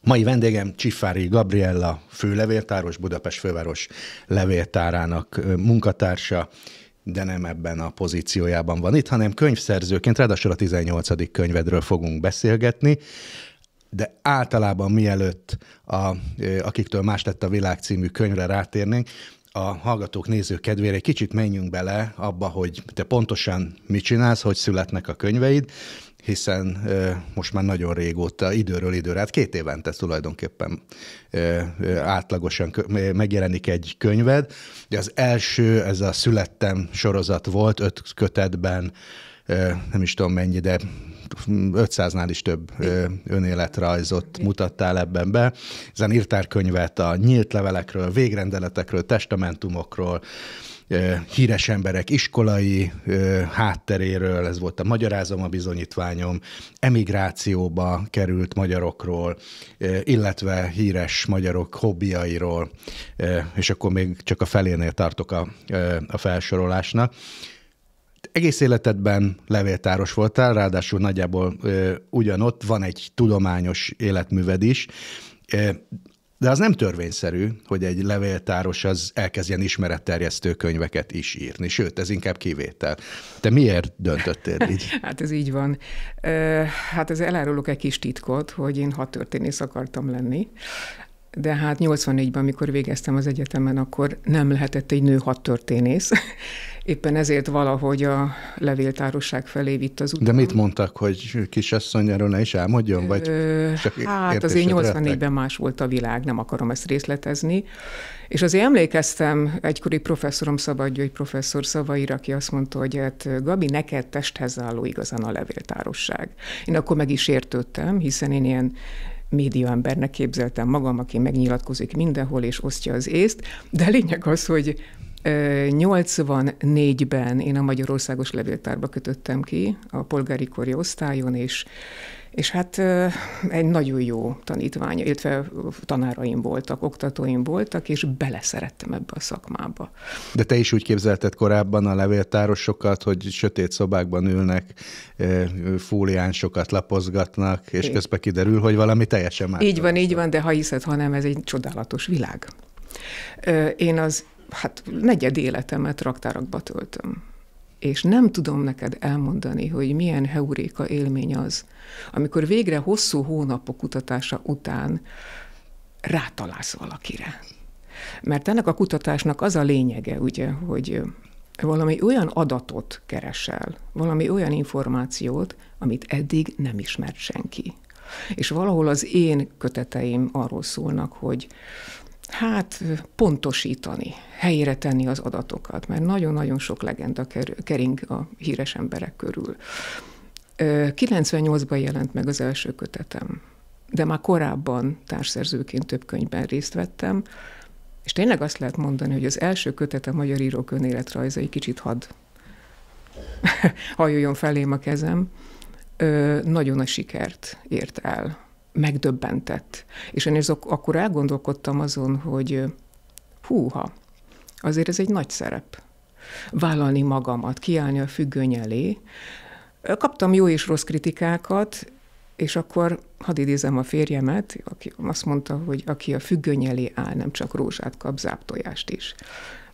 Mai vendégem Csifári Gabriella főlevéltáros, Budapest főváros levéltárának munkatársa, de nem ebben a pozíciójában van itt, hanem könyvszerzőként, ráadásul a 18. könyvedről fogunk beszélgetni, de általában mielőtt a, Akiktől más lett a világ című könyvre rátérnénk, a hallgatók, nézők kedvére egy kicsit menjünk bele abba, hogy te pontosan mit csinálsz, hogy születnek a könyveid, hiszen ö, most már nagyon régóta, időről időre, hát két évente tulajdonképpen ö, ö, átlagosan kö, megjelenik egy könyved. De az első, ez a Születtem sorozat volt, öt kötetben, nem is tudom mennyi, de 500-nál is több önéletrajzot mutattál ebben be. Ezen írtál könyvet a nyílt levelekről, végrendeletekről, testamentumokról, híres emberek iskolai hátteréről, ez volt a Magyarázom a bizonyítványom, emigrációba került magyarokról, illetve híres magyarok hobbiairól, és akkor még csak a felénél tartok a, a felsorolásnak egész életedben levéltáros voltál, ráadásul nagyjából ö, ugyanott van egy tudományos életműved is, ö, de az nem törvényszerű, hogy egy levéltáros az elkezdjen ismeretterjesztő könyveket is írni, sőt, ez inkább kivétel. Te miért döntöttél így? hát ez így van. Hát ez elárulok egy kis titkot, hogy én hat történész akartam lenni, de hát 84-ben, amikor végeztem az egyetemen, akkor nem lehetett egy nő hadtörténész. Éppen ezért valahogy a levéltárosság felé vitt az út. De mit mondtak, hogy kisasszony, erről ne is álmodjon? Vagy Ö, hát azért 84-ben más volt a világ, nem akarom ezt részletezni. És azért emlékeztem egykori professzorom egy professzor szavaira, aki azt mondta, hogy hát Gabi, neked testhez álló igazán a levéltárosság. Én akkor meg is értődtem, hiszen én ilyen médiaembernek képzeltem magam, aki megnyilatkozik mindenhol és osztja az észt, de lényeg az, hogy 84-ben én a Magyarországos Levéltárba kötöttem ki a polgári kori osztályon, és és hát egy nagyon jó tanítvány, illetve tanáraim voltak, oktatóim voltak, és beleszerettem ebbe a szakmába. De te is úgy képzelted korábban a levéltárosokat, hogy sötét szobákban ülnek, fóliánsokat lapozgatnak, és é. közben kiderül, hogy valami teljesen más. Így van, így van, de ha hiszed, ha nem, ez egy csodálatos világ. Én az hát negyed életemet raktárakba töltöm és nem tudom neked elmondani, hogy milyen heuréka élmény az, amikor végre hosszú hónapok kutatása után rátalálsz valakire. Mert ennek a kutatásnak az a lényege, ugye, hogy valami olyan adatot keresel, valami olyan információt, amit eddig nem ismert senki. És valahol az én köteteim arról szólnak, hogy hát pontosítani, helyére tenni az adatokat, mert nagyon-nagyon sok legenda kering a híres emberek körül. 98-ban jelent meg az első kötetem, de már korábban társszerzőként több könyvben részt vettem, és tényleg azt lehet mondani, hogy az első kötetem magyar írók önéletrajzai kicsit had hajoljon felém a kezem, nagyon a sikert ért el megdöbbentett. És én is akkor elgondolkodtam azon, hogy húha, azért ez egy nagy szerep. Vállalni magamat, kiállni a függöny elé. Kaptam jó és rossz kritikákat, és akkor hadd idézem a férjemet, aki azt mondta, hogy aki a függöny elé áll, nem csak rózsát kap, záptojást is.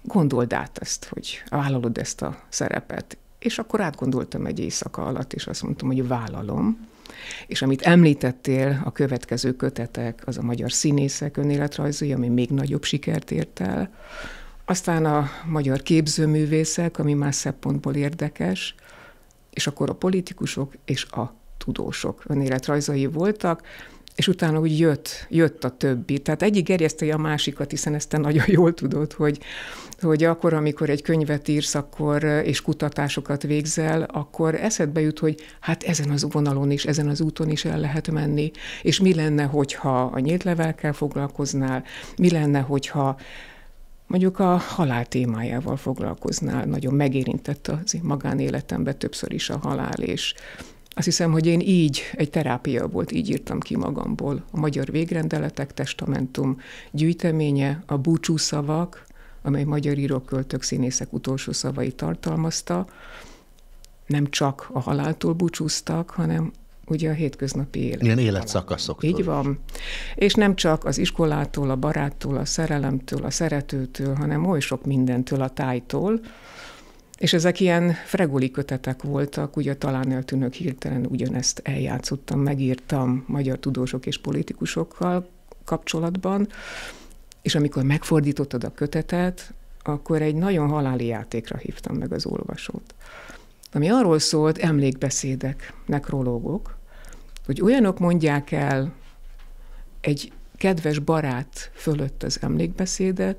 Gondold át ezt, hogy vállalod ezt a szerepet. És akkor átgondoltam egy éjszaka alatt, és azt mondtam, hogy vállalom, és amit említettél, a következő kötetek, az a magyar színészek önéletrajzai, ami még nagyobb sikert ért el. Aztán a magyar képzőművészek, ami más szempontból érdekes, és akkor a politikusok és a tudósok önéletrajzai voltak és utána úgy jött, jött a többi. Tehát egyik gerjesztője a másikat, hiszen ezt te nagyon jól tudod, hogy, hogy akkor, amikor egy könyvet írsz, akkor, és kutatásokat végzel, akkor eszedbe jut, hogy hát ezen az vonalon is, ezen az úton is el lehet menni, és mi lenne, hogyha a nyílt levelkel foglalkoznál, mi lenne, hogyha mondjuk a halál témájával foglalkoznál, nagyon megérintett az én magánéletembe többször is a halál, és azt hiszem, hogy én így, egy terápia volt, így írtam ki magamból. A Magyar Végrendeletek Testamentum gyűjteménye, a Búcsú Szavak, amely magyar írók, költők, színészek utolsó szavai tartalmazta, nem csak a haláltól búcsúztak, hanem ugye a hétköznapi élet. Ilyen életszakaszok. Így van. És nem csak az iskolától, a baráttól, a szerelemtől, a szeretőtől, hanem oly sok mindentől, a tájtól, és ezek ilyen freguli kötetek voltak, ugye talán eltűnök hirtelen, ugyanezt eljátszottam, megírtam magyar tudósok és politikusokkal kapcsolatban, és amikor megfordítottad a kötetet, akkor egy nagyon haláli játékra hívtam meg az olvasót, ami arról szólt emlékbeszédek, nekrológok, hogy olyanok mondják el egy kedves barát fölött az emlékbeszédet,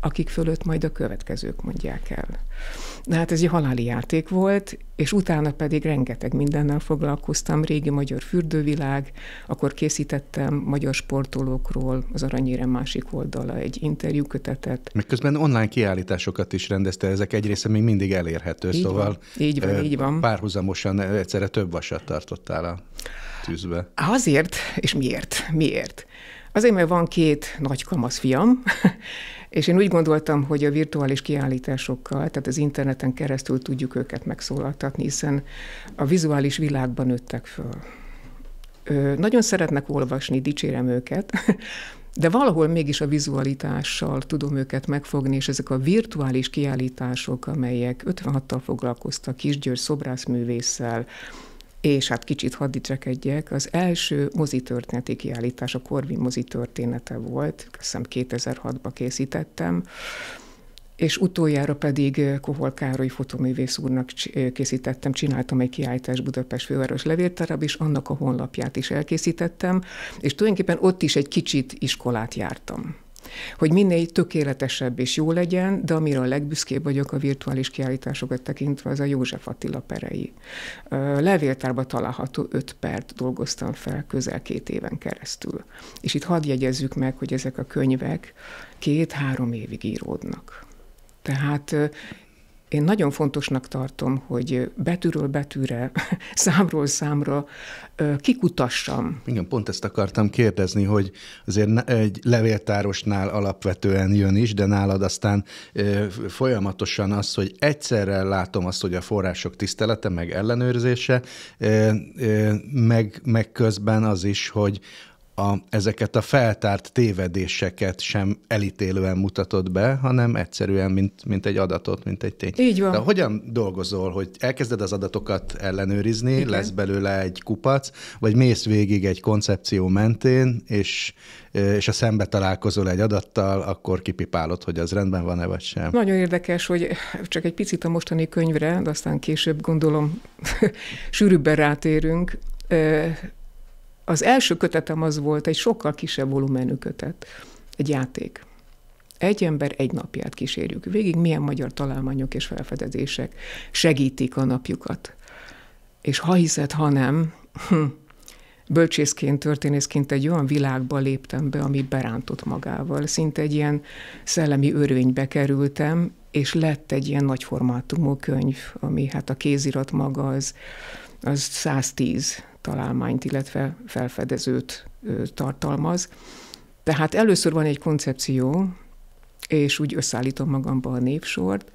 akik fölött majd a következők mondják el. De hát ez egy haláli játék volt, és utána pedig rengeteg mindennel foglalkoztam, régi magyar fürdővilág, akkor készítettem magyar sportolókról az Aranyére másik oldala egy interjúkötetet. Meg közben online kiállításokat is rendezte, ezek egy része még mindig elérhető, így szóval van, így van, így van. párhuzamosan egyszerre több vasat tartottál a tűzbe. Azért, és miért? Miért? Azért, mert van két nagy kamasz fiam, és én úgy gondoltam, hogy a virtuális kiállításokkal, tehát az interneten keresztül tudjuk őket megszólaltatni, hiszen a vizuális világban nőttek föl. Ö, nagyon szeretnek olvasni, dicsérem őket, de valahol mégis a vizualitással tudom őket megfogni, és ezek a virtuális kiállítások, amelyek 56-tal foglalkoztak, Kisgyőr szobrászművésszel, és hát kicsit haddicsekedjek, az első mozitörténeti kiállítás a Korvin mozitörténete volt, hiszem 2006-ban készítettem, és utoljára pedig eh, Kohol Károly fotoművész úrnak eh, készítettem, csináltam egy kiállítást Budapest főváros levéltárab, és annak a honlapját is elkészítettem, és tulajdonképpen ott is egy kicsit iskolát jártam. Hogy minél tökéletesebb és jó legyen, de amire a legbüszkébb vagyok a virtuális kiállításokat tekintve, az a József Attila perei. Levéltárba található öt pert dolgoztam fel közel két éven keresztül. És itt hadd jegyezzük meg, hogy ezek a könyvek két-három évig íródnak. Tehát én nagyon fontosnak tartom, hogy betűről betűre, számról számra kikutassam. Igen, pont ezt akartam kérdezni, hogy azért egy levéltárosnál alapvetően jön is, de nálad aztán folyamatosan az, hogy egyszerre látom azt, hogy a források tisztelete, meg ellenőrzése, meg, meg közben az is, hogy a, ezeket a feltárt tévedéseket sem elítélően mutatod be, hanem egyszerűen, mint, mint egy adatot, mint egy tény. Így van. De hogyan dolgozol, hogy elkezded az adatokat ellenőrizni, Igen. lesz belőle egy kupac, vagy mész végig egy koncepció mentén, és, és a szembe találkozol egy adattal, akkor kipipálod, hogy az rendben van-e, vagy sem. Nagyon érdekes, hogy csak egy picit a mostani könyvre, de aztán később gondolom sűrűbben rátérünk, az első kötetem az volt, egy sokkal kisebb volumenű kötet, egy játék. Egy ember egy napját kísérjük végig, milyen magyar találmányok és felfedezések segítik a napjukat. És ha hiszed, ha nem, hm, bölcsészként, történészként egy olyan világba léptem be, ami berántott magával. Szinte egy ilyen szellemi örvénybe kerültem, és lett egy ilyen nagy formátumú könyv, ami hát a kézirat maga az, az 110 találmányt, illetve felfedezőt tartalmaz. Tehát először van egy koncepció, és úgy összeállítom magamba a névsort,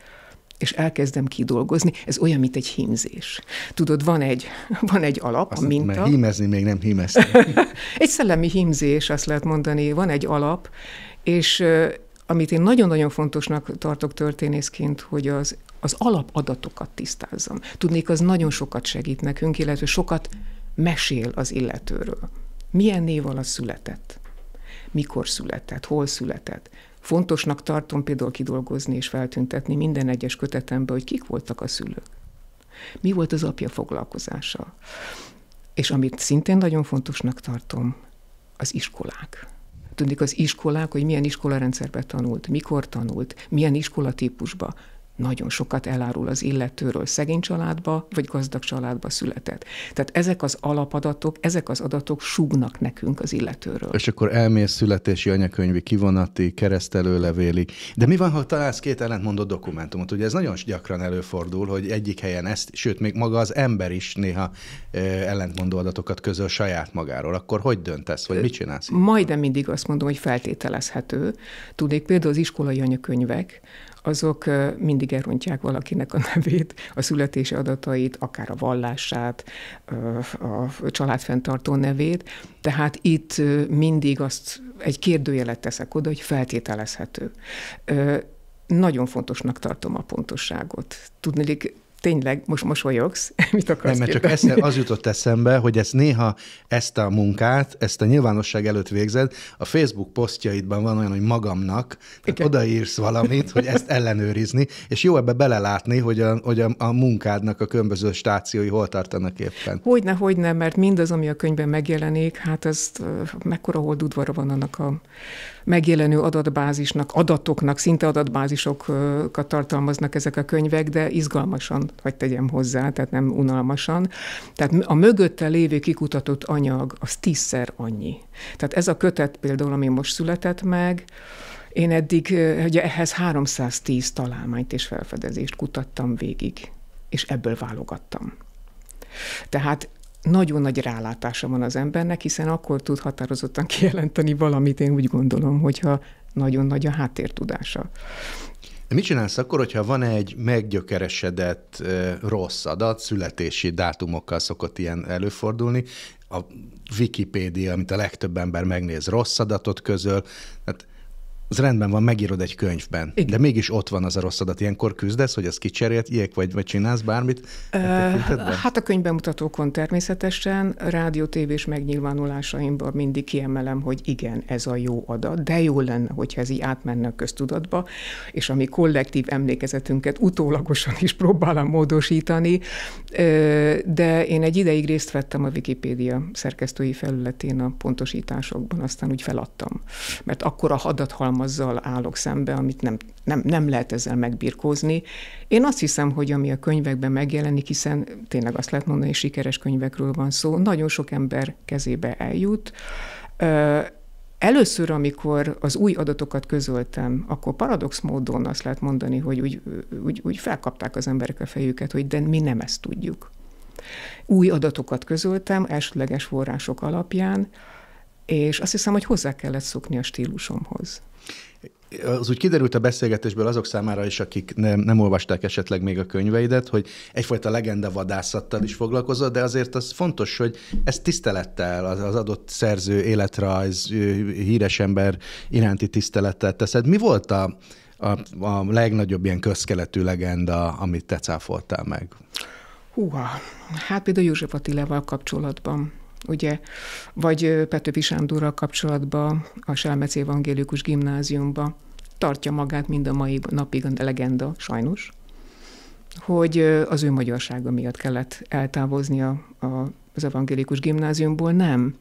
és elkezdem kidolgozni, ez olyan, mint egy hímzés. Tudod, van egy, van egy alap, azt a minta. Mert hímezni még nem hímezni. egy szellemi hímzés, azt lehet mondani, van egy alap, és amit én nagyon-nagyon fontosnak tartok történészként, hogy az, az alapadatokat tisztázzam. Tudnék, az nagyon sokat segít nekünk, illetve sokat mesél az illetőről. Milyen név alatt született? Mikor született? Hol született? Fontosnak tartom például kidolgozni és feltüntetni minden egyes kötetembe, hogy kik voltak a szülők. Mi volt az apja foglalkozása? És amit szintén nagyon fontosnak tartom, az iskolák. Tudnék az iskolák, hogy milyen iskolarendszerbe tanult, mikor tanult, milyen iskolatípusba, nagyon sokat elárul az illetőről szegény családba, vagy gazdag családba született. Tehát ezek az alapadatok, ezek az adatok sugnak nekünk az illetőről. És akkor elmész születési anyakönyvi kivonati, keresztelőlevéli. De mi van, ha találsz két ellentmondó dokumentumot? Ugye ez nagyon gyakran előfordul, hogy egyik helyen ezt, sőt, még maga az ember is néha ellentmondó adatokat közöl saját magáról. Akkor hogy döntesz, vagy mit csinálsz? Majdnem mindig azt mondom, hogy feltételezhető. Tudnék például az iskolai anyakönyvek, azok mindig elrontják valakinek a nevét, a születési adatait, akár a vallását, a családfenntartó nevét. Tehát itt mindig azt egy kérdőjelet teszek oda, hogy feltételezhető. Nagyon fontosnak tartom a pontosságot. Tudnélik, tényleg most mosolyogsz, mit akarsz Nem, mert csak ezt, az jutott eszembe, hogy ezt néha ezt a munkát, ezt a nyilvánosság előtt végzed, a Facebook posztjaidban van olyan, hogy magamnak, tehát Igen. odaírsz valamit, hogy ezt ellenőrizni, és jó ebbe belelátni, hogy a, hogy a, a munkádnak a különböző stációi hol tartanak éppen. Hogyne, hogyne, mert mindaz, ami a könyvben megjelenik, hát ez mekkora holdudvara van annak a megjelenő adatbázisnak, adatoknak, szinte adatbázisokat tartalmaznak ezek a könyvek, de izgalmasan hogy tegyem hozzá, tehát nem unalmasan. Tehát a mögötte lévő kikutatott anyag az tízszer annyi. Tehát ez a kötet például, ami most született meg, én eddig ugye ehhez 310 találmányt és felfedezést kutattam végig, és ebből válogattam. Tehát nagyon nagy rálátása van az embernek, hiszen akkor tud határozottan kijelenteni valamit, én úgy gondolom, hogyha nagyon nagy a háttértudása. De mit csinálsz akkor, hogyha van egy meggyökeresedett rossz adat, születési dátumokkal szokott ilyen előfordulni, a Wikipédia, amit a legtöbb ember megnéz, rossz adatot közöl, tehát az rendben van, megírod egy könyvben, Igen. de mégis ott van az a rossz adat. Ilyenkor küzdesz, hogy az kicserélt, ilyek vagy, vagy csinálsz bármit? E, hát a könyvbemutatókon természetesen, rádió, tévés megnyilvánulásaimban mindig kiemelem, hogy igen, ez a jó adat, de jó lenne, hogyha ez így átmenne a köztudatba, és ami kollektív emlékezetünket utólagosan is próbálom módosítani, de én egy ideig részt vettem a Wikipédia szerkesztői felületén a pontosításokban, aztán úgy feladtam, mert akkor a adathalmaz azzal állok szembe, amit nem, nem, nem lehet ezzel megbirkózni. Én azt hiszem, hogy ami a könyvekben megjelenik, hiszen tényleg azt lehet mondani, hogy sikeres könyvekről van szó, nagyon sok ember kezébe eljut. Először, amikor az új adatokat közöltem, akkor paradox módon azt lehet mondani, hogy úgy, úgy, úgy felkapták az emberek a fejüket, hogy de mi nem ezt tudjuk. Új adatokat közöltem, elsőleges források alapján, és azt hiszem, hogy hozzá kellett szokni a stílusomhoz az úgy kiderült a beszélgetésből azok számára is, akik nem, nem olvasták esetleg még a könyveidet, hogy egyfajta legenda vadászattal is foglalkozott, de azért az fontos, hogy ez tisztelettel, az, az adott szerző, életrajz, híres ember iránti tisztelettel teszed. Mi volt a, a, a legnagyobb ilyen közkeletű legenda, amit te cáfoltál meg? Húha, hát például József Attilával kapcsolatban ugye, vagy Petőfi Sándorral kapcsolatban a Selmec Evangélikus Gimnáziumba tartja magát mind a mai napig a legenda, sajnos, hogy az ő magyarsága miatt kellett eltávoznia a, az evangélikus gimnáziumból, nem.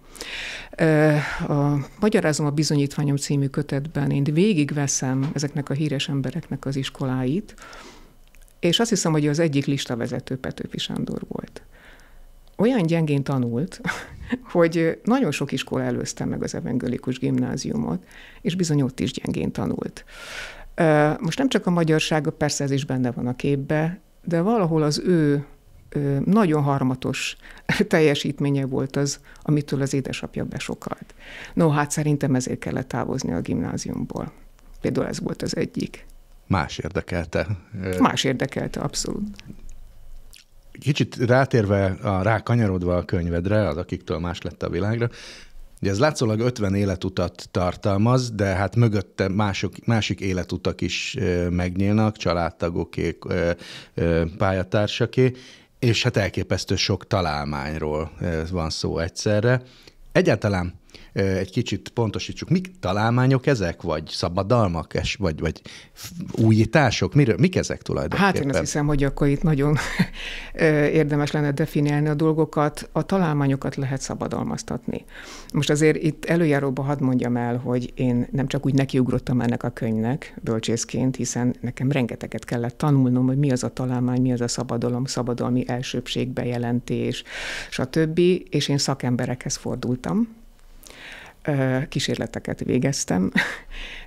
A Magyarázom a bizonyítványom című kötetben én végigveszem ezeknek a híres embereknek az iskoláit, és azt hiszem, hogy az egyik listavezető Petőfi Sándor volt olyan gyengén tanult, hogy nagyon sok iskola előzte meg az evangelikus gimnáziumot, és bizony ott is gyengén tanult. Most nem csak a magyarsága, persze ez is benne van a képbe, de valahol az ő nagyon harmatos teljesítménye volt az, amitől az édesapja besokalt. No, hát szerintem ezért kellett távozni a gimnáziumból. Például ez volt az egyik. Más érdekelte. Más érdekelte, abszolút. Kicsit rátérve, a, rákanyarodva a könyvedre, az akiktől más lett a világra, Ugye ez látszólag 50 életutat tartalmaz, de hát mögötte mások, másik életutak is megnyílnak, családtagoké, pályatársaké, és hát elképesztő sok találmányról van szó egyszerre. Egyáltalán egy kicsit pontosítsuk, mik találmányok ezek, vagy szabadalmak, vagy, vagy újítások? Miről, mik ezek tulajdonképpen? Hát én azt hiszem, hogy akkor itt nagyon érdemes lenne definiálni a dolgokat. A találmányokat lehet szabadalmaztatni. Most azért itt előjáróba hadd mondjam el, hogy én nem csak úgy nekiugrottam ennek a könyvnek bölcsészként, hiszen nekem rengeteget kellett tanulnom, hogy mi az a találmány, mi az a szabadalom, szabadalmi elsőbségbejelentés, stb. És én szakemberekhez fordultam, kísérleteket végeztem.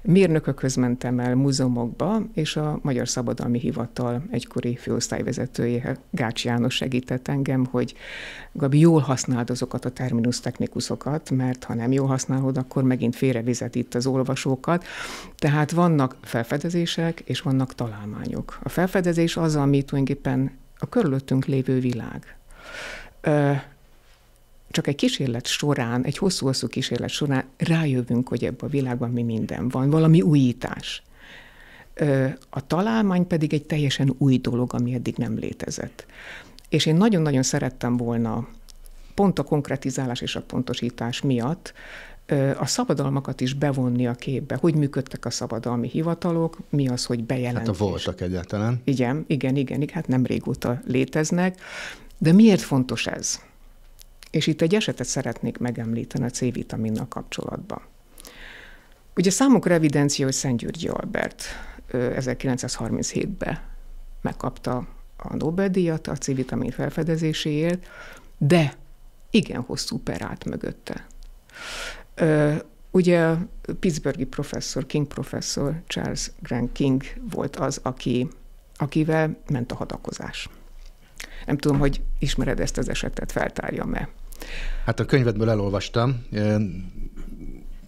Mérnökökhöz mentem el múzeumokba, és a Magyar Szabadalmi Hivatal egykori főosztályvezetője Gács János segített engem, hogy Gabi, jól használd azokat a terminus technikusokat, mert ha nem jól használod, akkor megint félrevezet itt az olvasókat. Tehát vannak felfedezések, és vannak találmányok. A felfedezés az, ami tulajdonképpen a körülöttünk lévő világ csak egy kísérlet során, egy hosszú-hosszú kísérlet során rájövünk, hogy ebben a világban mi minden van, valami újítás. A találmány pedig egy teljesen új dolog, ami eddig nem létezett. És én nagyon-nagyon szerettem volna, pont a konkretizálás és a pontosítás miatt, a szabadalmakat is bevonni a képbe. Hogy működtek a szabadalmi hivatalok, mi az, hogy bejelentés. Hát a voltak egyáltalán. Igen, igen, igen, igen, hát nem régóta léteznek. De miért fontos ez? És itt egy esetet szeretnék megemlíteni a C-vitaminnal kapcsolatban. Ugye számukra evidencia, hogy Szent Györgyi Albert 1937-ben megkapta a Nobel-díjat a C-vitamin felfedezéséért, de igen hosszú per állt mögötte. Ö, ugye Pittsburghi professzor, King professzor Charles Grant King volt az, aki, akivel ment a hadakozás. Nem tudom, hogy ismered ezt az esetet, feltárjam-e. Hát a könyvedből elolvastam,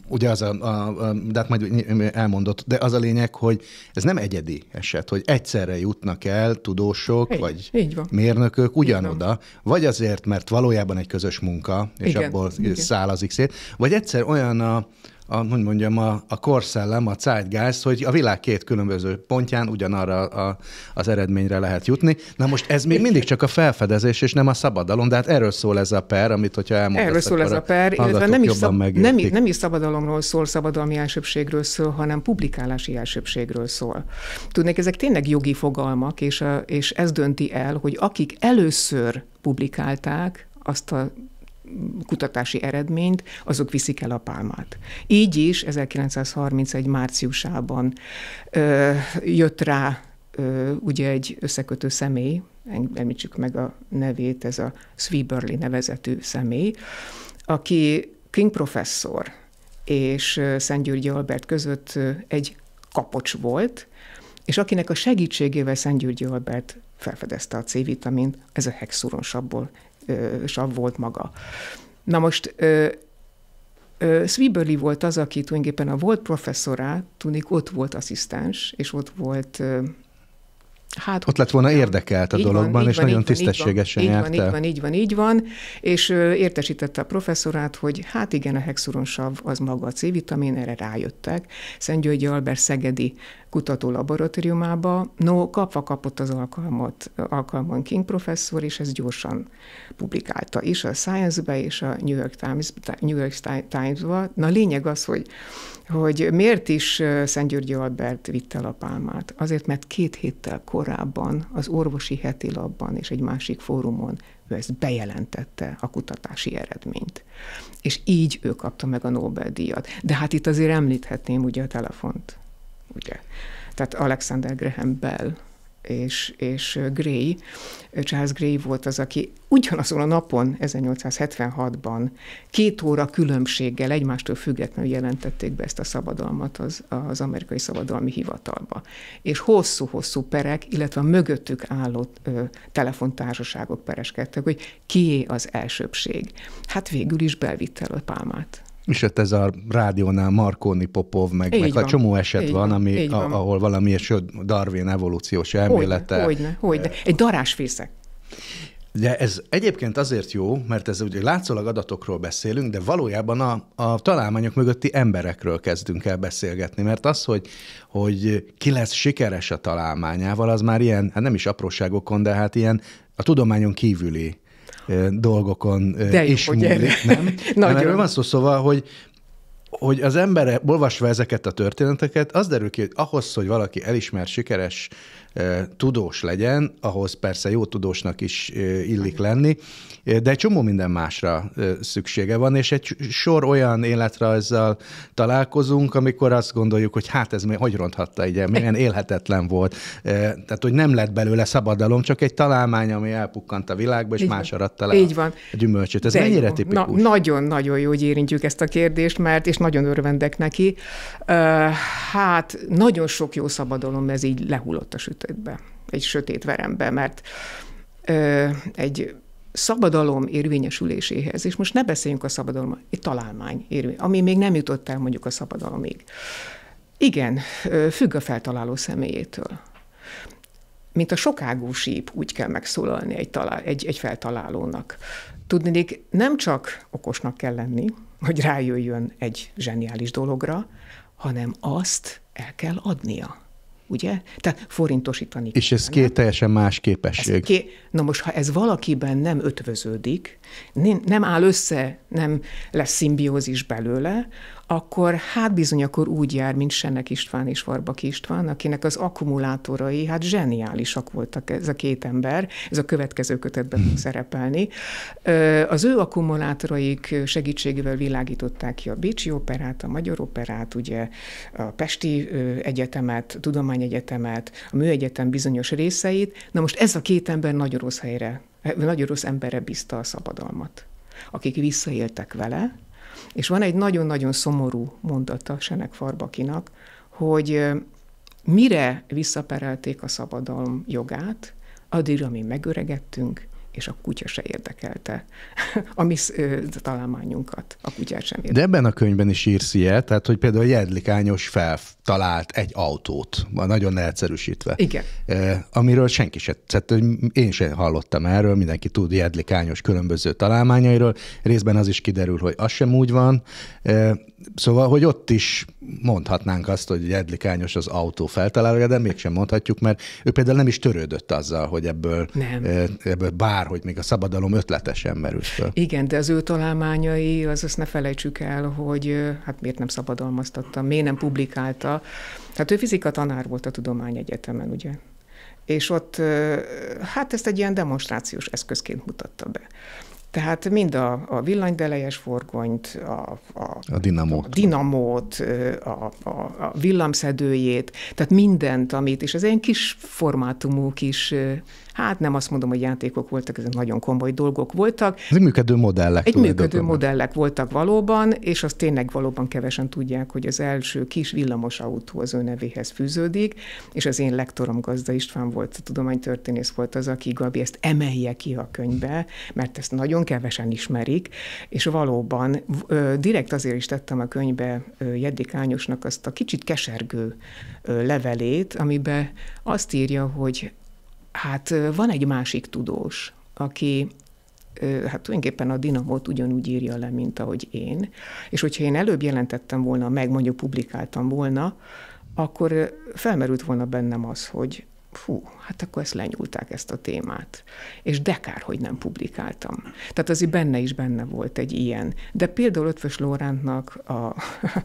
ugye az a, a, a, de hát majd elmondott, de az a lényeg, hogy ez nem egyedi eset, hogy egyszerre jutnak el tudósok, így, vagy így van. mérnökök ugyanoda, van. vagy azért, mert valójában egy közös munka, és igen, abból igen. szálazik szét, vagy egyszer olyan a, a, hogy mondjam, a, a korszellem, a zeitgeist, hogy a világ két különböző pontján ugyanarra a, az eredményre lehet jutni. Na most ez még mindig csak a felfedezés, és nem a szabadalom, de hát erről szól ez a per, amit hogyha elmondasz, Erről szól ez a per, illetve nem is, szab- nem, nem is szabadalomról szól, szabadalmi elsőbségről szól, hanem publikálási elsőbségről szól. Tudnék, ezek tényleg jogi fogalmak, és, a, és ez dönti el, hogy akik először publikálták azt a kutatási eredményt, azok viszik el a pálmát. Így is 1931 márciusában ö, jött rá ö, ugye egy összekötő személy, említsük meg a nevét, ez a Sweeberly nevezetű személy, aki King professzor és Szent Györgyi Albert között egy kapocs volt, és akinek a segítségével Szent Györgyi Albert felfedezte a C-vitamint, ez a hexuronsabból sav volt maga. Na most Swibberly volt az, aki tulajdonképpen a volt professzorá, tudnék ott volt asszisztens, és ott volt Hát, ott lett volna érdekelt a így dologban, van, és van, nagyon van, tisztességesen így van, így van, így van, így van, és értesítette a professzorát, hogy hát igen, a hexuronsav az maga a C-vitamin, erre rájöttek. Szent Györgyi Albert Szegedi kutató laboratóriumába. No, kapva kapott az alkalmat, alkalmon King professzor, és ez gyorsan publikálta is a Science-be és a New York, Times, New York Times-ba. Na, lényeg az, hogy hogy miért is Szent Györgyi Albert vitte a pálmát? Azért, mert két héttel kor korábban az orvosi heti labban és egy másik fórumon ő ezt bejelentette a kutatási eredményt. És így ő kapta meg a Nobel-díjat. De hát itt azért említhetném ugye a telefont, ugye? Tehát Alexander Graham Bell, és, és Gray, Charles Gray volt az, aki ugyanazon a napon, 1876-ban, két óra különbséggel egymástól függetlenül jelentették be ezt a szabadalmat az, az amerikai szabadalmi hivatalba. És hosszú-hosszú perek, illetve a mögöttük álló ö, telefontársaságok pereskedtek, hogy kié az elsőbség. Hát végül is belvitte el a pálmát. És ott ez a rádiónál Markóni Popov, meg, meg hát van, a csomó eset így van, ami, van. a, ahol valami, és Darwin evolúciós elmélete. Hogyne, hogyne, hogyne. Egy darásfészek. De ez egyébként azért jó, mert ez ugye látszólag adatokról beszélünk, de valójában a, a találmányok mögötti emberekről kezdünk el beszélgetni, mert az, hogy, hogy ki lesz sikeres a találmányával, az már ilyen, hát nem is apróságokon, de hát ilyen a tudományon kívüli dolgokon De jó, is hogy múlik, nem? Nagyon. Erről van szó, szóval, hogy hogy az ember olvasva ezeket a történeteket, az derül ki, hogy ahhoz, hogy valaki elismert, sikeres tudós legyen, ahhoz persze jó tudósnak is illik lenni, de egy csomó minden másra szüksége van, és egy sor olyan életrajzzal találkozunk, amikor azt gondoljuk, hogy hát ez hogy ronthatta ugye, milyen élhetetlen volt. Tehát, hogy nem lett belőle szabadalom, csak egy találmány, ami elpukkant a világba, és így más aratta le így van. a gyümölcsöt. Ez de mennyire jó. tipikus? Nagyon-nagyon jó, hogy érintjük ezt a kérdést, mert és nagyon örvendek neki. Hát nagyon sok jó szabadalom ez így lehullott a sütő kerületbe, egy sötét verembe, mert ö, egy szabadalom érvényesüléséhez, és most ne beszéljünk a szabadalom, egy találmány, érvény, ami még nem jutott el mondjuk a szabadalomig. Igen, függ a feltaláló személyétől. Mint a sokágú síp, úgy kell megszólalni egy, talál, egy, egy feltalálónak. Tudnék, nem csak okosnak kell lenni, hogy rájöjjön egy zseniális dologra, hanem azt el kell adnia ugye? Tehát forintosítani. És ez két teljesen más képesség. ké... Na most, ha ez valakiben nem ötvöződik, nem áll össze, nem lesz szimbiózis belőle, akkor hát bizony akkor úgy jár, mint Senek István és varba István, akinek az akkumulátorai hát zseniálisak voltak ez a két ember, ez a következő kötetben fog szerepelni. Az ő akkumulátoraik segítségével világították ki a Bécsi Operát, a Magyar Operát, ugye a Pesti Egyetemet, a Tudományegyetemet, a Műegyetem bizonyos részeit. Na most ez a két ember nagyon rossz helyre, nagyon rossz emberre bízta a szabadalmat akik visszaéltek vele, és van egy nagyon-nagyon szomorú mondata Senek Farbakinak, hogy mire visszaperelték a szabadalom jogát, addig, mi megöregettünk, és a kutya se érdekelte a mi találmányunkat. A kutyát sem érdekelte. De ebben a könyvben is írsz ilyet, tehát hogy például Jedlik Ányos feltalált egy autót, nagyon egyszerűsítve. Igen. amiről senki se, tehát én sem hallottam erről, mindenki tud Jedlik Ányos különböző találmányairól, részben az is kiderül, hogy az sem úgy van, Szóval, hogy ott is mondhatnánk azt, hogy Jedlik Ányos az autó feltalálója, de mégsem mondhatjuk, mert ő például nem is törődött azzal, hogy ebből, nem. ebből bár kár, hogy még a szabadalom ötletesen merült fel. Igen, de az ő találmányai, az azt ne felejtsük el, hogy hát miért nem szabadalmaztatta, miért nem publikálta. Hát ő fizika tanár volt a Tudományegyetemen, ugye? És ott, hát ezt egy ilyen demonstrációs eszközként mutatta be. Tehát mind a, a villanydelejes forgonyt, a, a, a dinamót, a, dinamót a, a, a villamszedőjét, tehát mindent, amit, és ez egy kis formátumú kis Hát nem azt mondom, hogy játékok voltak, ezek nagyon komoly dolgok voltak. Ezek működő modellek. Egy működő modellek voltak valóban, és azt tényleg valóban kevesen tudják, hogy az első kis villamos autó az ő nevéhez fűződik, és az én lektorom Gazda István volt, tudománytörténész volt az, aki Gabi ezt emelje ki a könyvbe, mert ezt nagyon kevesen ismerik, és valóban direkt azért is tettem a könyvbe Jeddik Ányosnak azt a kicsit kesergő levelét, amiben azt írja, hogy Hát van egy másik tudós, aki hát tulajdonképpen a Dinamót ugyanúgy írja le, mint ahogy én, és hogyha én előbb jelentettem volna meg, mondjuk publikáltam volna, akkor felmerült volna bennem az, hogy fú, hát akkor ezt lenyúlták ezt a témát. És de kár, hogy nem publikáltam. Tehát azért benne is benne volt egy ilyen. De például Ötvös Lórántnak a,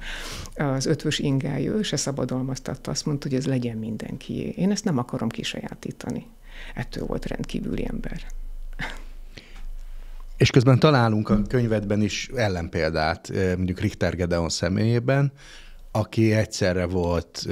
az ötvös ingája, ő se szabadalmaztatta, azt mondta, hogy ez legyen mindenkié. Én ezt nem akarom kisajátítani ettől volt rendkívüli ember. És közben találunk a könyvedben is ellenpéldát, eh, mondjuk Richter Gedeon személyében, aki egyszerre volt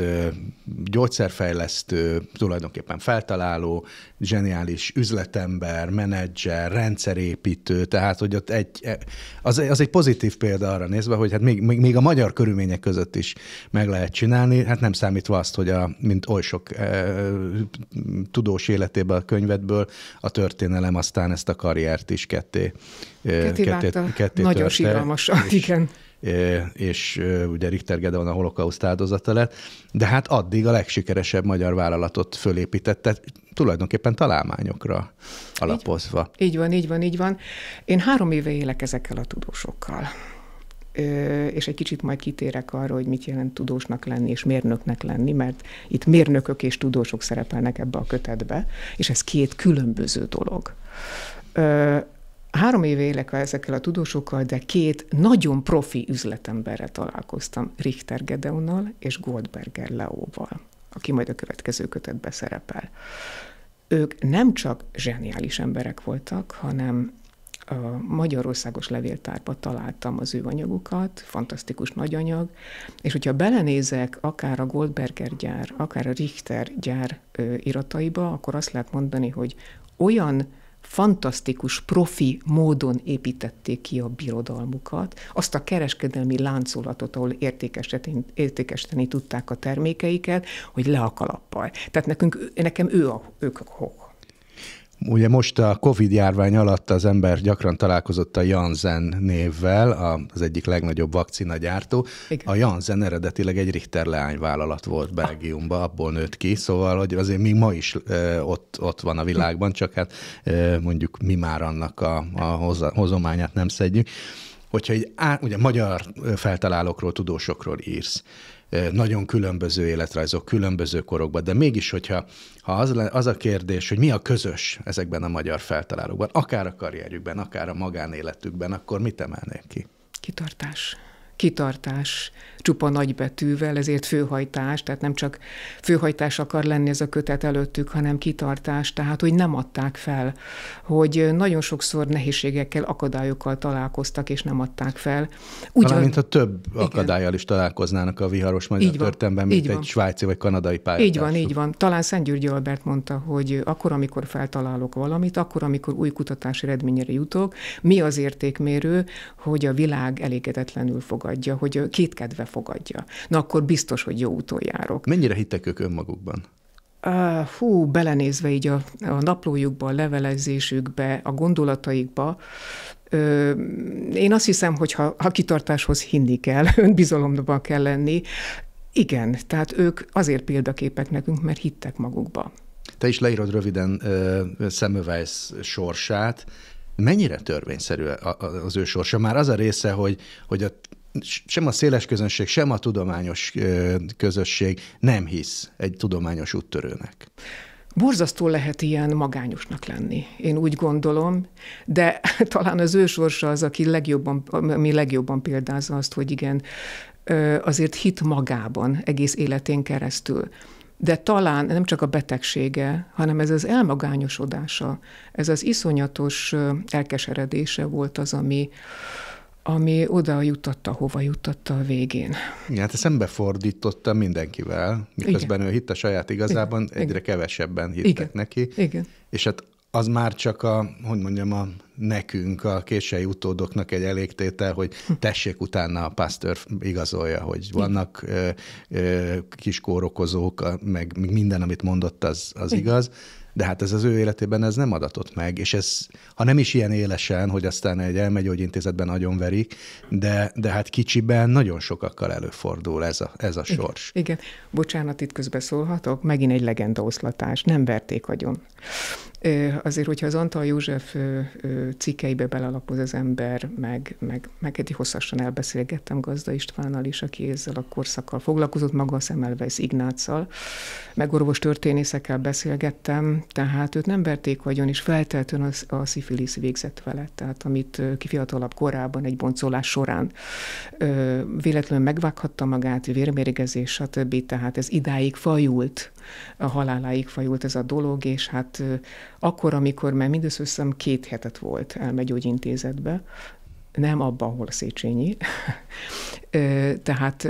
gyógyszerfejlesztő, tulajdonképpen feltaláló, zseniális üzletember, menedzser, rendszerépítő, tehát hogy ott egy, e, az, az egy pozitív példa arra nézve, hogy hát még, még, még a magyar körülmények között is meg lehet csinálni, hát nem számítva azt, hogy a, mint oly sok ö, e, tudós életében a könyvedből a történelem aztán ezt a karriert is ketté, e, ketté, ketté, ketté Nagyon síralmasan, igen és ugye Richter Gedeon a holokauszt áldozata lett, de hát addig a legsikeresebb magyar vállalatot fölépítette, tulajdonképpen találmányokra alapozva. Így, így van, így van, így van. Én három éve élek ezekkel a tudósokkal és egy kicsit majd kitérek arra, hogy mit jelent tudósnak lenni és mérnöknek lenni, mert itt mérnökök és tudósok szerepelnek ebbe a kötetbe, és ez két különböző dolog. Három éve élek ezekkel a tudósokkal, de két nagyon profi üzletemberre találkoztam, Richter Gedeonnal és Goldberger Leóval, aki majd a következő kötetbe szerepel. Ők nem csak zseniális emberek voltak, hanem a Magyarországos Levéltárba találtam az ő anyagukat, fantasztikus nagy anyag, és hogyha belenézek akár a Goldberger gyár, akár a Richter gyár ö, irataiba, akkor azt lehet mondani, hogy olyan fantasztikus, profi módon építették ki a birodalmukat, azt a kereskedelmi láncolatot, ahol értékesíteni, tudták a termékeiket, hogy le a kalappal. Tehát nekünk, nekem ő a, ők a Ugye most a COVID-járvány alatt az ember gyakran találkozott a Janssen névvel, az egyik legnagyobb gyártó. Igen. A Janssen eredetileg egy Richter leányvállalat volt Belgiumban, abból nőtt ki, szóval hogy azért még ma is ott, ott van a világban, csak hát mondjuk mi már annak a, a hozományát nem szedjük. Hogyha egy, á, ugye magyar feltalálókról, tudósokról írsz, nagyon különböző életrajzok, különböző korokban, de mégis, hogyha ha az, az a kérdés, hogy mi a közös ezekben a magyar feltalálókban, akár a karrierjükben, akár a magánéletükben, akkor mit emelnék ki? Kitartás. Kitartás csupa nagybetűvel, ezért főhajtás, tehát nem csak főhajtás akar lenni ez a kötet előttük, hanem kitartás, tehát hogy nem adták fel, hogy nagyon sokszor nehézségekkel, akadályokkal találkoztak, és nem adták fel. Ugyan... Valamint a több akadályjal akadályal is találkoznának a viharos magyar történetben, mint egy van. svájci vagy kanadai pályatársuk. Így van, így van. Talán Szent György Albert mondta, hogy akkor, amikor feltalálok valamit, akkor, amikor új kutatás eredményére jutok, mi az értékmérő, hogy a világ elégedetlenül fogadja, hogy kétkedve elfogadja. Na akkor biztos, hogy jó úton járok. Mennyire hittek ők önmagukban? Uh, hú, belenézve így a, a naplójukba, a levelezésükbe, a gondolataikba, én azt hiszem, hogy ha, ha kitartáshoz hinni kell, önbizalomban kell lenni, igen, tehát ők azért példaképek nekünk, mert hittek magukba. Te is leírod röviden uh, Semmelweis sorsát. Mennyire törvényszerű az ő sorsa? Már az a része, hogy, hogy a sem a széles közönség, sem a tudományos közösség nem hisz egy tudományos úttörőnek. Borzasztó lehet ilyen magányosnak lenni, én úgy gondolom, de talán az ő sorsa az, aki legjobban, ami legjobban példázza azt, hogy igen, azért hit magában egész életén keresztül. De talán nem csak a betegsége, hanem ez az elmagányosodása, ez az iszonyatos elkeseredése volt az, ami, ami oda jutotta, hova jutotta a végén. Igen, hát fordította mindenkivel, miközben Igen. ő hitt a saját igazában, Igen. egyre Igen. kevesebben hittek Igen. neki. Igen. És hát az már csak a, hogy mondjam, a nekünk, a késői utódoknak egy elégtétel, hogy hm. tessék utána a Pasteur igazolja, hogy vannak ö, ö, kiskórokozók, meg minden, amit mondott, az, az Igen. igaz. De hát ez az ő életében ez nem adatott meg, és ez, ha nem is ilyen élesen, hogy aztán egy elmegyógyintézetben nagyon verik, de, de hát kicsiben nagyon sokakkal előfordul ez a, ez a igen, sors. Igen, bocsánat, itt közbeszólhatok, megint egy legenda oszlatás, nem verték agyon. Azért, hogyha az Antal József cikkeibe belalapoz az ember, meg, meg, meg egy hosszasan elbeszélgettem Gazda Istvánnal is, aki ezzel a korszakkal foglalkozott, maga a Szemelvesz Ignáccal, meg orvos történészekkel beszélgettem, tehát őt nem verték vagyon, és feltétlenül a szifilisz végzett vele, tehát amit kifiatalabb korában egy boncolás során véletlenül megvághatta magát, vérmérgezés, stb. Tehát ez idáig fajult, a haláláig fajult ez a dolog, és hát akkor, amikor már mindössze két hetet volt elmegyógyintézetbe, nem abban, ahol Széchenyi. Tehát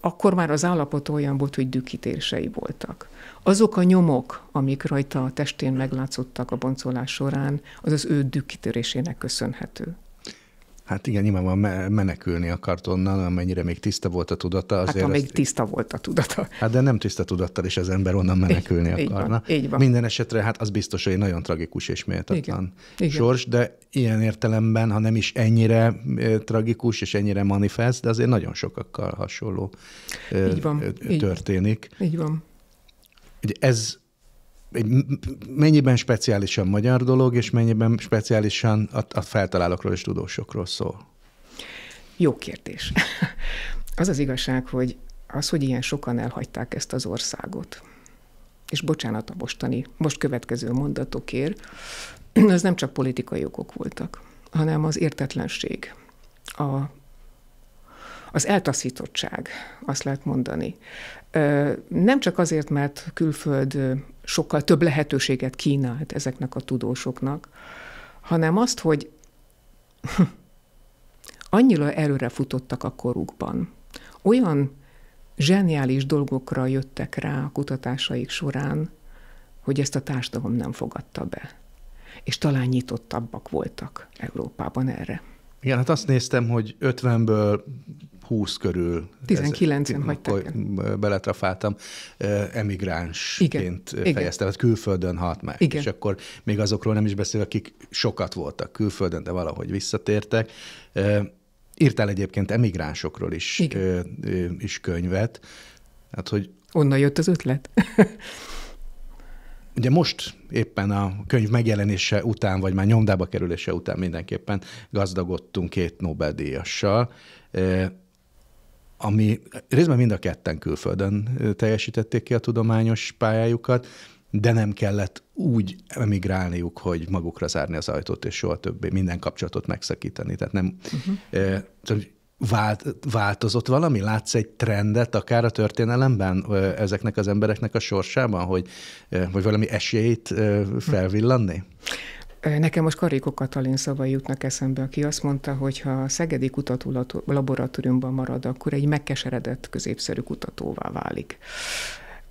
akkor már az állapot olyan volt, hogy dükkítései voltak. Azok a nyomok, amik rajta a testén meglátszottak a boncolás során, az az ő dükkítörésének köszönhető. Hát igen, van menekülni akart onnan, amennyire még tiszta volt a tudata. Hát, azért hát amíg tiszta volt a tudata. Hát de nem tiszta tudattal is az ember onnan menekülni így, akarna. Így van, így van. Minden esetre hát az biztos, hogy egy nagyon tragikus és méltatlan igen, sors, igen. de ilyen értelemben, ha nem is ennyire tragikus és ennyire manifest, de azért nagyon sokakkal hasonló így van, történik. Így, így van. Ugye ez egy mennyiben speciálisan magyar dolog, és mennyiben speciálisan a, a feltalálókról és tudósokról szól? Jó kérdés. az az igazság, hogy az, hogy ilyen sokan elhagyták ezt az országot, és bocsánat a mostani, most következő mondatokért, az nem csak politikai okok voltak, hanem az értetlenség, a, az eltaszítottság, azt lehet mondani, nem csak azért, mert külföld sokkal több lehetőséget kínált ezeknek a tudósoknak, hanem azt, hogy annyira előre futottak a korukban. Olyan zseniális dolgokra jöttek rá a kutatásaik során, hogy ezt a társadalom nem fogadta be. És talán nyitottabbak voltak Európában erre. Igen, hát azt néztem, hogy 50-ből 20 körül. 19-en hagyták Beletrafáltam, emigránsként igen, fejeztem, hát külföldön halt meg. Igen. És akkor még azokról nem is beszél, akik sokat voltak külföldön, de valahogy visszatértek. Írtál egyébként emigránsokról is, igen. is könyvet. Hát, hogy Onnan jött az ötlet. Ugye most éppen a könyv megjelenése után, vagy már nyomdába kerülése után mindenképpen gazdagodtunk két Nobel-díjassal ami részben mind a ketten külföldön teljesítették ki a tudományos pályájukat, de nem kellett úgy emigrálniuk, hogy magukra zárni az ajtót, és soha többé minden kapcsolatot megszakítani. Tehát nem uh-huh. vált, változott valami? Látsz egy trendet akár a történelemben ezeknek az embereknek a sorsában, hogy, hogy valami esélyt felvillanni? Nekem most Karikó Katalin szavai jutnak eszembe, aki azt mondta, hogy ha a Szegedi Kutató Laboratóriumban marad, akkor egy megkeseredett középszerű kutatóvá válik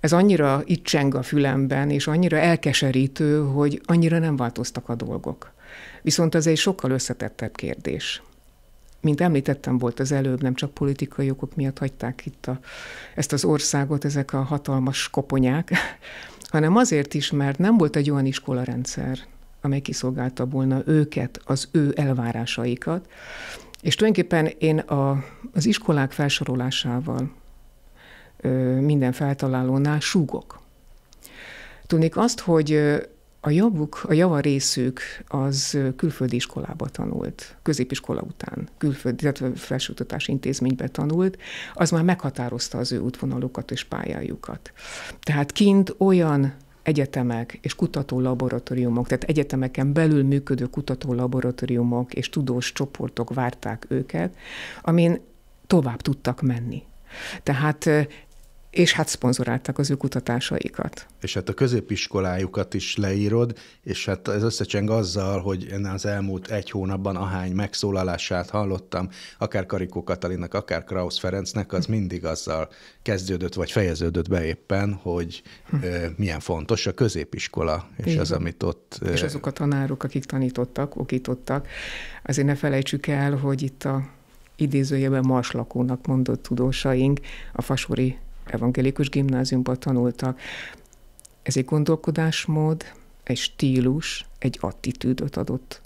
ez annyira itt cseng a fülemben, és annyira elkeserítő, hogy annyira nem változtak a dolgok. Viszont ez egy sokkal összetettebb kérdés. Mint említettem volt az előbb, nem csak politikai okok miatt hagyták itt a, ezt az országot, ezek a hatalmas koponyák, hanem azért is, mert nem volt egy olyan iskolarendszer, amely kiszolgálta volna őket, az ő elvárásaikat. És tulajdonképpen én a, az iskolák felsorolásával ö, minden feltalálónál súgok. Tudnék azt, hogy a javuk, a java részük az külföldi iskolába tanult, középiskola után, külföldi, illetve felsőoktatási intézménybe tanult, az már meghatározta az ő útvonalukat és pályájukat. Tehát kint olyan egyetemek és kutatólaboratóriumok, tehát egyetemeken belül működő kutatólaboratóriumok és tudós csoportok várták őket, amin tovább tudtak menni. Tehát és hát szponzorálták az ő kutatásaikat. És hát a középiskolájukat is leírod, és hát ez összecseng azzal, hogy én az elmúlt egy hónapban ahány megszólalását hallottam, akár Karikó Katalinnak, akár Krausz Ferencnek, az mindig azzal kezdődött, vagy fejeződött be éppen, hogy milyen fontos a középiskola, és Igen. az, amit ott... És azok a tanárok, akik tanítottak, okítottak, azért ne felejtsük el, hogy itt a idézőjeben marslakónak mondott tudósaink, a fasori evangélikus gimnáziumban tanultak. Ez egy gondolkodásmód, egy stílus, egy attitűdöt adott.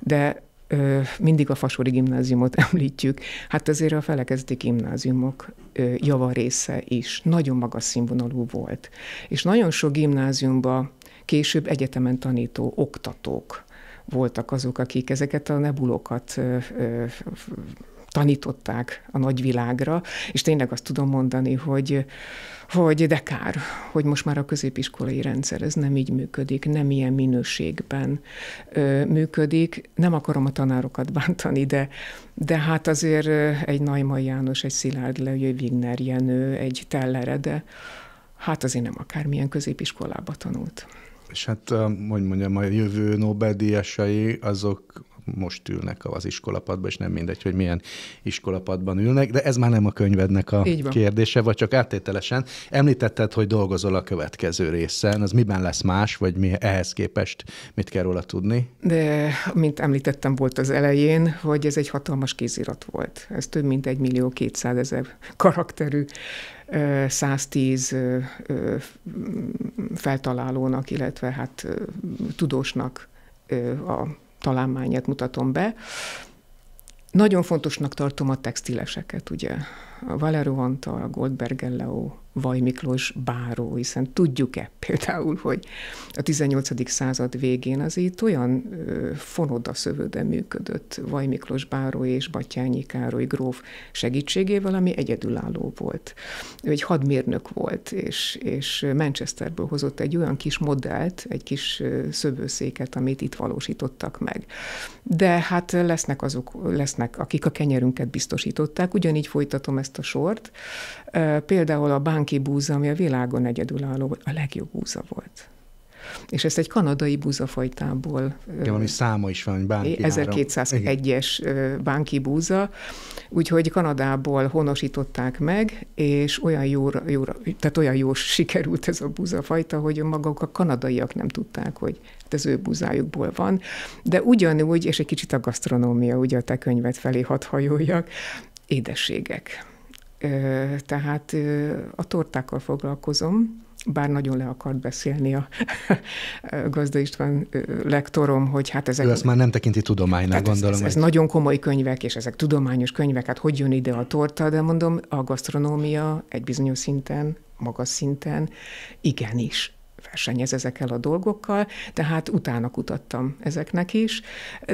De ö, mindig a Fasori gimnáziumot említjük, hát azért a felekezdi gimnáziumok ö, java része is nagyon magas színvonalú volt. És nagyon sok gimnáziumban később egyetemen tanító, oktatók voltak azok, akik ezeket a nebulokat ö, ö, tanították a nagyvilágra, és tényleg azt tudom mondani, hogy, hogy de kár, hogy most már a középiskolai rendszer ez nem így működik, nem ilyen minőségben ö, működik. Nem akarom a tanárokat bántani, de, de hát azért egy Najmai János, egy Szilárd Leő, egy Wigner Jenő, egy Tellere, de hát azért nem akármilyen középiskolába tanult. És hát, hogy mondjam, a jövő Nobel-díjasai, azok most ülnek az iskolapadban, és nem mindegy, hogy milyen iskolapadban ülnek, de ez már nem a könyvednek a kérdése, vagy csak áttételesen. Említetted, hogy dolgozol a következő részen, az miben lesz más, vagy mi ehhez képest mit kell róla tudni? De, mint említettem volt az elején, hogy ez egy hatalmas kézirat volt. Ez több mint egy millió kétszázezer karakterű 110 feltalálónak, illetve hát tudósnak a találmányát mutatom be. Nagyon fontosnak tartom a textileseket, ugye. Valerohanttal, Goldberg Leo, Vaj Miklós báró, hiszen tudjuk-e például, hogy a 18. század végén az itt olyan fonoda szövőden működött Vaj Miklós báró és Batyányi Károly gróf segítségével, ami egyedülálló volt. Ő egy hadmérnök volt, és, és Manchesterből hozott egy olyan kis modellt, egy kis szövőszéket, amit itt valósítottak meg. De hát lesznek azok, lesznek, akik a kenyerünket biztosították, ugyanígy folytatom ezt ezt a sort. Például a Banki búza, ami a világon egyedülálló, a legjobb búza volt. És ezt egy kanadai búzafajtából... Ja, valami száma is van, bánki 1201-es bánki búza, úgyhogy Kanadából honosították meg, és olyan jó, jó, tehát olyan jó sikerült ez a búzafajta, hogy maguk a kanadaiak nem tudták, hogy az hát ő búzájukból van, de ugyanúgy, és egy kicsit a gasztronómia, ugye a te könyved felé hadd hajoljak, édességek tehát a tortákkal foglalkozom, bár nagyon le akart beszélni a Gazda István lektorom, hogy hát ezek... Ő ezt már nem tekinti tudománynak, gondolom. Ez, ez, ez hogy... nagyon komoly könyvek, és ezek tudományos könyvek, hát hogy jön ide a torta, de mondom, a gasztronómia egy bizonyos szinten, magas szinten, igenis versenyez ezekkel a dolgokkal, tehát utána kutattam ezeknek is,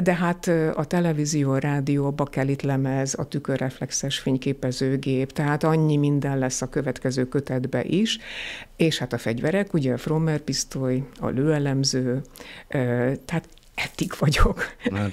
de hát a televízió, a rádió, a lemez, a tükörreflexes fényképezőgép, tehát annyi minden lesz a következő kötetbe is, és hát a fegyverek, ugye a Frommer pisztoly, a lőelemző, tehát etik vagyok. Már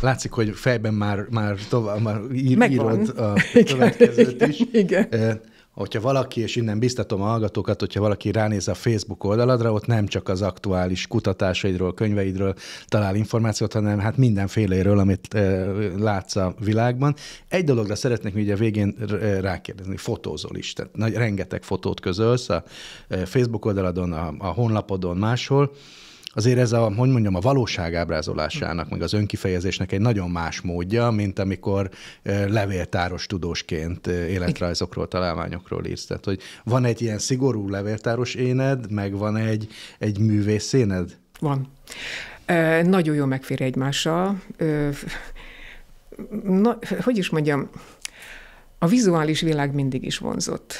látszik, hogy fejben már, már tovább, már ír, Megvan. írod a igen, következőt igen, is. Igen. igen hogyha valaki, és innen biztatom a hallgatókat, hogyha valaki ránéz a Facebook oldaladra, ott nem csak az aktuális kutatásaidról, könyveidről talál információt, hanem hát mindenféléről, amit e, látsz a világban. Egy dologra szeretnék ugye végén rákérdezni, fotózol is, tehát nagy, rengeteg fotót közölsz a Facebook oldaladon, a, a honlapodon, máshol, azért ez a, hogy mondjam, a valóság ábrázolásának, meg az önkifejezésnek egy nagyon más módja, mint amikor levéltáros tudósként életrajzokról, találmányokról írsz. Tehát, hogy van egy ilyen szigorú levéltáros éned, meg van egy, egy művész éned? Van. nagyon jól megfér egymással. na, hogy is mondjam, a vizuális világ mindig is vonzott.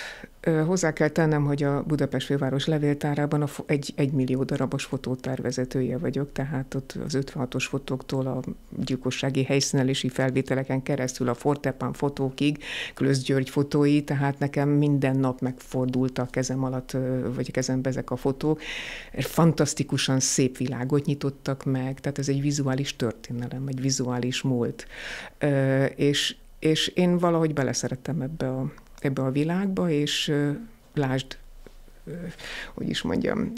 Hozzá kell tennem, hogy a Budapest Főváros levéltárában a egy, egy millió darabos fotótervezetője vagyok, tehát ott az 56-os fotóktól a gyilkossági helyszínelési felvételeken keresztül a Fortepán fotókig, Klösz György fotói, tehát nekem minden nap megfordult a kezem alatt, vagy a kezembe ezek a fotók. Fantasztikusan szép világot nyitottak meg, tehát ez egy vizuális történelem, egy vizuális múlt. És, és én valahogy beleszerettem ebbe a ebbe a világba, és lásd, hogy is mondjam,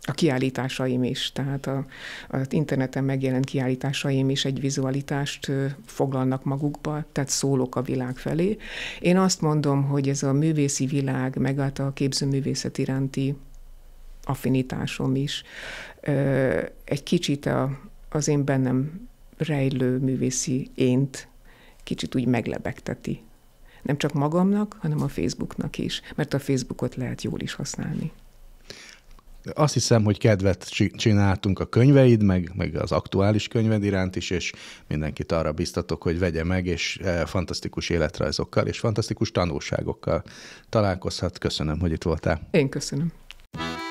a kiállításaim is, tehát a, az interneten megjelent kiállításaim is egy vizualitást foglalnak magukba, tehát szólok a világ felé. Én azt mondom, hogy ez a művészi világ, meg hát a képzőművészet iránti affinitásom is egy kicsit a, az én bennem rejlő művészi ént kicsit úgy meglebegteti nem csak magamnak, hanem a Facebooknak is, mert a Facebookot lehet jól is használni. Azt hiszem, hogy kedvet csináltunk a könyveid, meg, meg az aktuális könyved iránt is, és mindenkit arra biztatok, hogy vegye meg, és e, fantasztikus életrajzokkal és fantasztikus tanulságokkal találkozhat. Köszönöm, hogy itt voltál. Én köszönöm.